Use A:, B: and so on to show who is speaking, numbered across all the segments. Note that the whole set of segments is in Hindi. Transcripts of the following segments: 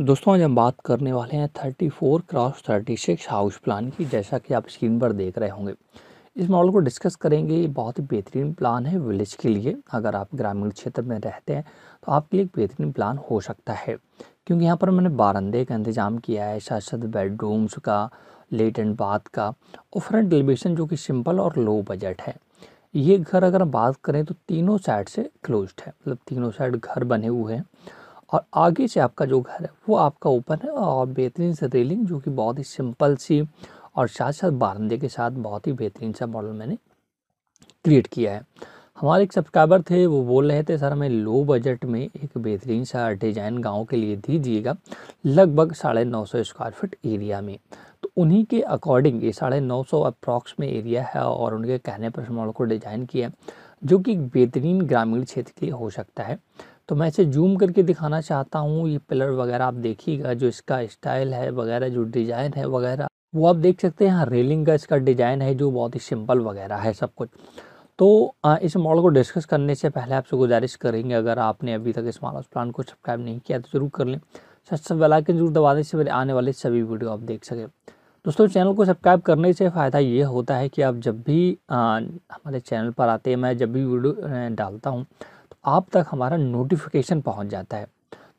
A: दोस्तों आज हम बात करने वाले हैं 34 four cross thirty six house plan की जैसा कि आप स्क्रीन पर देख रहे होंगे इस मॉडल को डिस्कस करेंगे ये बहुत ही बेहतरीन प्लान है विलेज के लिए अगर आप ग्रामीण क्षेत्र में रहते हैं तो आपके लिए एक बेहतरीन प्लान हो सकता है क्योंकि यहाँ पर मैंने बारंदे का इंतजाम किया है साथ साथ बेडरूम्स का लेट एंड बाथ का और फ्रंट एलिवेशन जो कि सिंपल और लो बजट है ये घर अगर बात करें तो तीनों साइड से क्लोज है मतलब तीनों साइड घर बने हुए हैं और आगे से आपका जो घर है वो आपका ओपन है और बेहतरीन से रेलिंग जो कि बहुत ही सिंपल सी और साथ साथ बारंदे के साथ बहुत ही बेहतरीन सा मॉडल मैंने क्रिएट किया है हमारे एक सब्सक्राइबर थे वो बोल रहे थे सर हमें लो बजट में एक बेहतरीन सा डिज़ाइन गांव के लिए दीजिएगा लगभग साढ़े नौ सौ स्क्वायर फिट एरिया में तो उन्हीं के अकॉर्डिंग ये साढ़े नौ सौ अप्रॉक्स में एरिया है और उनके कहने पर इस मॉडल को डिज़ाइन किया जो कि बेहतरीन ग्रामीण क्षेत्र के लिए हो सकता है तो मैं इसे जूम करके दिखाना चाहता हूँ ये पिलर वगैरह आप देखिएगा जो इसका स्टाइल है वगैरह जो डिज़ाइन है वगैरह वो आप देख सकते हैं यहाँ रेलिंग का इसका डिज़ाइन है जो बहुत ही सिंपल वगैरह है सब कुछ तो इस मॉडल को डिस्कस करने से पहले आपसे गुजारिश करेंगे अगर आपने अभी तक इस मॉडल प्लान को सब्सक्राइब नहीं किया तो जरूर कर लें सबसे के जरूर दबा दें मेरे आने वाले सभी वीडियो आप देख सकें दोस्तों चैनल को सब्सक्राइब करने से फ़ायदा ये होता है कि आप जब भी हमारे चैनल पर आते हैं मैं जब भी वीडियो डालता हूँ आप तक हमारा नोटिफिकेशन पहुंच जाता है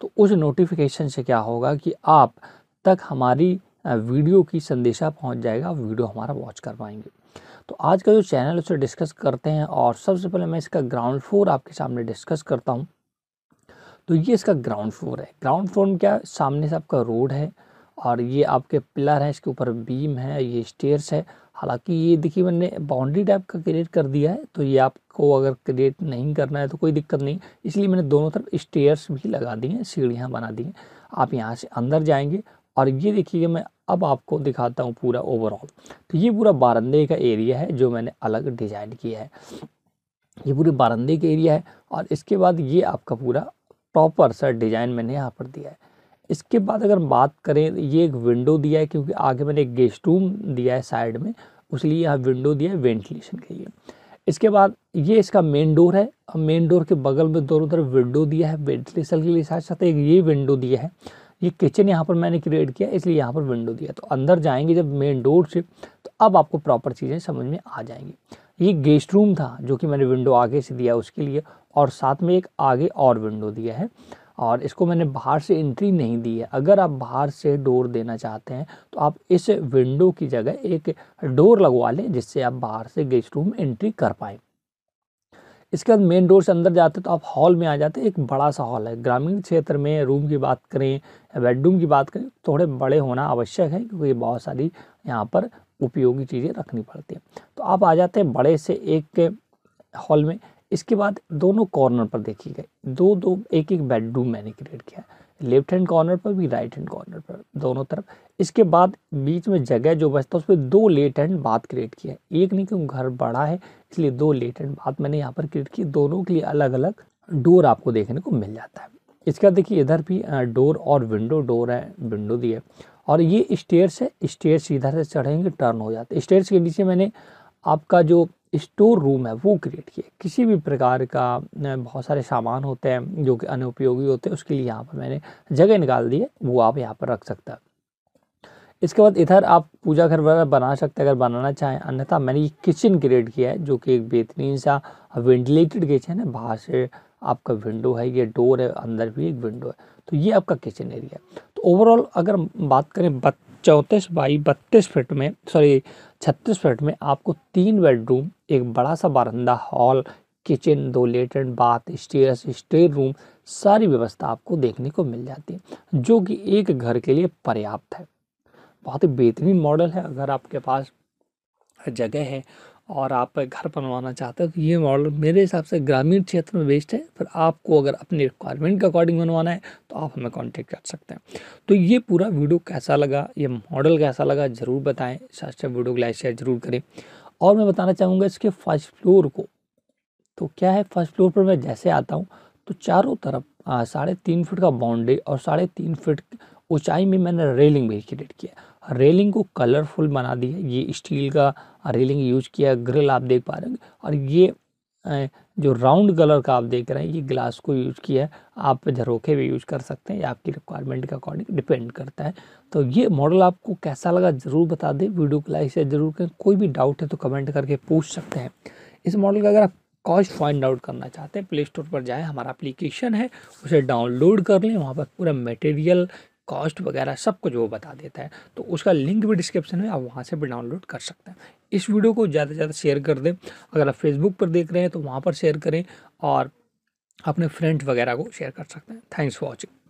A: तो उस नोटिफिकेशन से क्या होगा कि आप तक हमारी वीडियो की संदेशा पहुंच जाएगा वीडियो हमारा वॉच कर पाएंगे तो आज का जो चैनल उसे डिस्कस करते हैं और सबसे पहले मैं इसका ग्राउंड फ्लोर आपके सामने डिस्कस करता हूँ तो ये इसका ग्राउंड फ्लोर है ग्राउंड फ्लोर में क्या सामने से आपका रोड है और ये आपके पिलर है इसके ऊपर बीम है ये स्टेयर्स है हालांकि ये देखिए मैंने बाउंड्री टाइप का क्रिएट कर दिया है तो ये आपको अगर क्रिएट नहीं करना है तो कोई दिक्कत नहीं इसलिए मैंने दोनों तरफ स्टेयर्स भी लगा दिए हैं सीढ़ियाँ बना दी हैं आप यहाँ से अंदर जाएंगे और ये देखिए मैं अब आपको दिखाता हूँ पूरा ओवरऑल तो ये पूरा बारंदे का एरिया है जो मैंने अलग डिज़ाइन किया है ये पूरे बारंदे का एरिया है और इसके बाद ये आपका पूरा प्रॉपर सा डिज़ाइन मैंने यहाँ पर दिया है इसके बाद अगर बात करें ये एक विंडो दिया है क्योंकि आगे मैंने एक गेस्ट रूम दिया है साइड में उसलिए यहाँ विंडो दिया है वेंटिलेशन के लिए इसके बाद ये इसका मेन डोर है और मेन डोर के बगल में दोनों तरफ विंडो दिया है वेंटिलेशन के लिए साथ साथ एक ये विंडो दिया है ये किचन यहाँ पर मैंने क्रिएट किया इसलिए यहाँ पर विंडो दिया तो अंदर जाएंगे जब मेन डोर से तो अब आपको प्रॉपर चीज़ें समझ में आ जाएंगी ये गेस्ट रूम था जो कि मैंने विंडो आगे से दिया उसके लिए और साथ में एक आगे और विंडो दिया है और इसको मैंने बाहर से एंट्री नहीं दी है अगर आप बाहर से डोर देना चाहते हैं तो आप इस विंडो की जगह एक डोर लगवा लें जिससे आप बाहर से गेस्ट रूम एंट्री कर पाएँ इसके बाद मेन डोर से अंदर जाते तो आप हॉल में आ जाते एक बड़ा सा हॉल है ग्रामीण क्षेत्र में रूम की बात करें या बेडरूम की बात करें थोड़े बड़े होना आवश्यक है क्योंकि बहुत सारी यहाँ पर उपयोगी चीज़ें रखनी पड़ती हैं तो आप आ जाते हैं बड़े से एक हॉल में इसके बाद दोनों कॉर्नर पर देखी गई दो दो एक एक बेडरूम मैंने क्रिएट किया लेफ्ट हैंड कॉर्नर पर भी राइट हैंड कॉर्नर पर दोनों तरफ इसके बाद बीच में जगह जो बचता है उस पर दो लेट हैंड बात क्रिएट किया एक नहीं क्यों घर बड़ा है इसलिए दो लेट हैंड बात मैंने यहाँ पर क्रिएट की दोनों के लिए अलग अलग डोर आपको देखने को मिल जाता है इसका देखिए इधर भी डोर और विंडो डोर है विंडो दी है और ये स्टेयर है स्टेयर्स इधर से चढ़ेंगे टर्न हो जाते स्टेयर्स के नीचे मैंने आपका जो स्टोर रूम है वो क्रिएट किया किसी भी प्रकार का बहुत सारे सामान होते हैं जो कि अनुपयोगी होते हैं उसके लिए यहाँ पर मैंने जगह निकाल दी है वो आप यहाँ पर रख सकते हैं इसके बाद इधर आप पूजा घर वगैरह बना सकते हैं अगर बनाना चाहें अन्यथा मैंने ये किचन क्रिएट किया है जो कि एक बेहतरीन सा वेंटिलेटेड किचन है बाहर से आपका विंडो है ये डोर है अंदर भी एक विंडो है तो ये आपका किचन एरिया है तो ओवरऑल अगर बात करें चौंतीस बाई बत्तीस फिट में सॉरी छत्तीस फिट में आपको तीन बेडरूम एक बड़ा सा बारंदा हॉल किचन दो latrine bath stairs stair room सारी व्यवस्था आपको देखने को मिल जाती है जो कि एक घर के लिए पर्याप्त है बहुत ही बेहतरीन मॉडल है अगर आपके पास जगह है और आप घर बनवाना चाहते हो तो ये मॉडल मेरे हिसाब से ग्रामीण क्षेत्र में बेस्ट है फिर आपको अगर अपने रिक्वायरमेंट के अकॉर्डिंग बनवाना है तो आप हमें कांटेक्ट कर सकते हैं तो ये पूरा वीडियो कैसा लगा ये मॉडल कैसा लगा ज़रूर बताएं शास्त्र वीडियो को लाइक शेयर जरूर करें और मैं बताना चाहूँगा इसके फर्स्ट फ्लोर को तो क्या है फर्स्ट फ्लोर पर मैं जैसे आता हूँ तो चारों तरफ साढ़े तीन का बाउंड्री और साढ़े तीन फीट ऊंचाई में मैंने रेलिंग भी क्रिएट किया रेलिंग को कलरफुल बना दिया ये स्टील का रेलिंग यूज किया ग्रिल आप देख पा रहे हैं और ये जो राउंड कलर का आप देख रहे हैं ये ग्लास को यूज किया है आप झरोखे भी यूज कर सकते हैं ये आपकी रिक्वायरमेंट के अकॉर्डिंग डिपेंड करता है तो ये मॉडल आपको कैसा लगा ज़रूर बता दें वीडियो को लाइक से जरूर करें कोई भी डाउट है तो कमेंट करके पूछ सकते हैं इस मॉडल का अगर आप कॉस्ट फाइंड आउट करना चाहते हैं प्ले स्टोर पर जाएँ हमारा एप्लीकेशन है उसे डाउनलोड कर लें वहाँ पर पूरा मटेरियल कॉस्ट वगैरह सब कुछ वो बता देता है तो उसका लिंक भी डिस्क्रिप्शन में आप वहाँ से भी डाउनलोड कर सकते हैं इस वीडियो को ज़्यादा से ज़्यादा शेयर कर दें अगर आप फेसबुक पर देख रहे हैं तो वहाँ पर शेयर करें और अपने फ्रेंड्स वगैरह को शेयर कर सकते हैं थैंक्स फॉर वॉचिंग